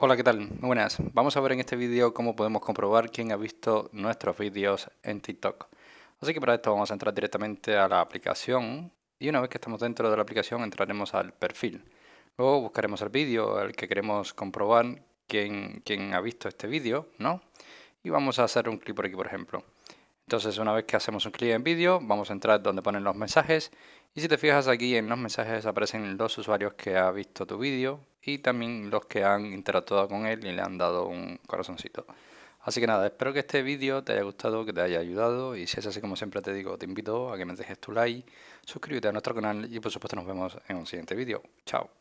Hola, ¿qué tal? Muy buenas. Vamos a ver en este vídeo cómo podemos comprobar quién ha visto nuestros vídeos en TikTok. Así que para esto vamos a entrar directamente a la aplicación y una vez que estamos dentro de la aplicación entraremos al perfil. Luego buscaremos el vídeo al que queremos comprobar quién, quién ha visto este vídeo, ¿no? Y vamos a hacer un clic por aquí, por ejemplo. Entonces una vez que hacemos un clic en vídeo, vamos a entrar donde ponen los mensajes y si te fijas aquí en los mensajes aparecen los usuarios que ha visto tu vídeo, y también los que han interactuado con él y le han dado un corazoncito. Así que nada, espero que este vídeo te haya gustado, que te haya ayudado y si es así como siempre te digo, te invito a que me dejes tu like, suscríbete a nuestro canal y por supuesto nos vemos en un siguiente vídeo. Chao.